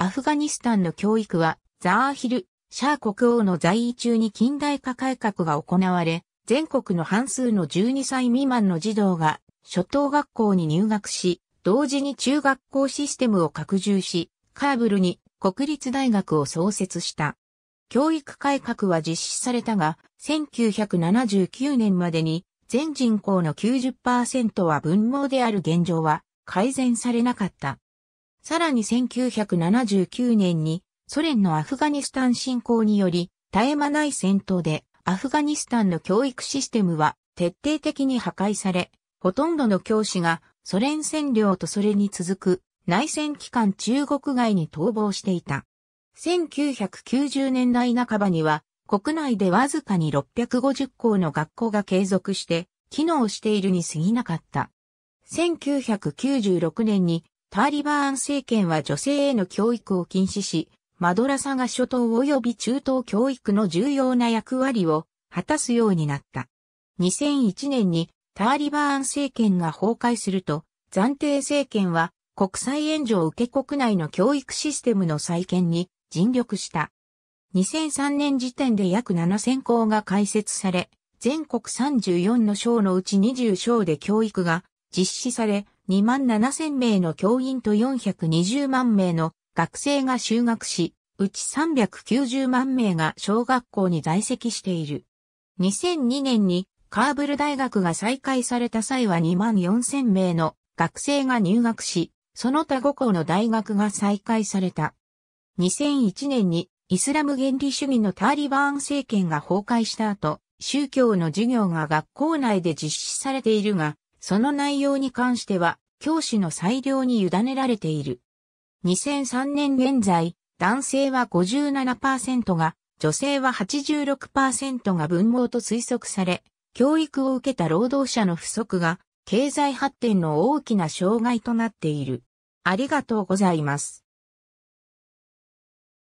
アフガニスタンの教育は、ザーヒル、シャー国王の在位中に近代化改革が行われ、全国の半数の12歳未満の児童が、初等学校に入学し、同時に中学校システムを拡充し、カーブルに国立大学を創設した。教育改革は実施されたが、1979年までに全人口の90%は文盲である現状は改善されなかった。さらに1979年にソ連のアフガニスタン侵攻により絶え間ない戦闘でアフガニスタンの教育システムは徹底的に破壊され、ほとんどの教師がソ連占領とそれに続く内戦期間中国外に逃亡していた。1990年代半ばには国内でわずかに650校の学校が継続して機能しているに過ぎなかった。1996年にターリバーン政権は女性への教育を禁止し、マドラサが諸島及び中東教育の重要な役割を果たすようになった。2001年にターリバーン政権が崩壊すると、暫定政権は国際援助を受け国内の教育システムの再建に尽力した。2003年時点で約7000校が開設され、全国34の省のうち20省で教育が実施され、2万7千名の教員と420万名の学生が就学し、うち390万名が小学校に在籍している。2002年にカーブル大学が再開された際は2万4千名の学生が入学し、その他5校の大学が再開された。2001年にイスラム原理主義のタリバーン政権が崩壊した後、宗教の授業が学校内で実施されているが、その内容に関しては、教師の裁量に委ねられている。2003年現在、男性は57%が、女性は86%が文盲と推測され、教育を受けた労働者の不足が、経済発展の大きな障害となっている。ありがとうございます。